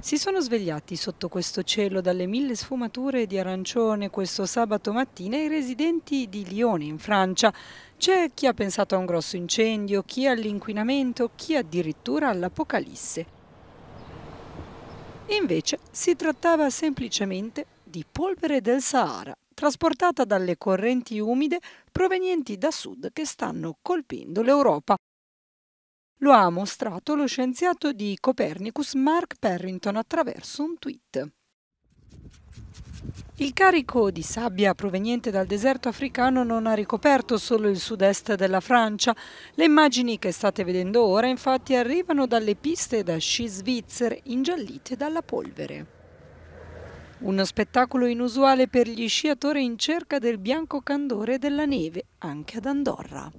Si sono svegliati sotto questo cielo dalle mille sfumature di arancione questo sabato mattina i residenti di Lione in Francia. C'è chi ha pensato a un grosso incendio, chi all'inquinamento, chi addirittura all'apocalisse. Invece si trattava semplicemente di polvere del Sahara, trasportata dalle correnti umide provenienti da sud che stanno colpendo l'Europa. Lo ha mostrato lo scienziato di Copernicus Mark Perrington attraverso un tweet. Il carico di sabbia proveniente dal deserto africano non ha ricoperto solo il sud-est della Francia. Le immagini che state vedendo ora infatti arrivano dalle piste da sci svizzere ingiallite dalla polvere. Uno spettacolo inusuale per gli sciatori in cerca del bianco candore della neve anche ad Andorra.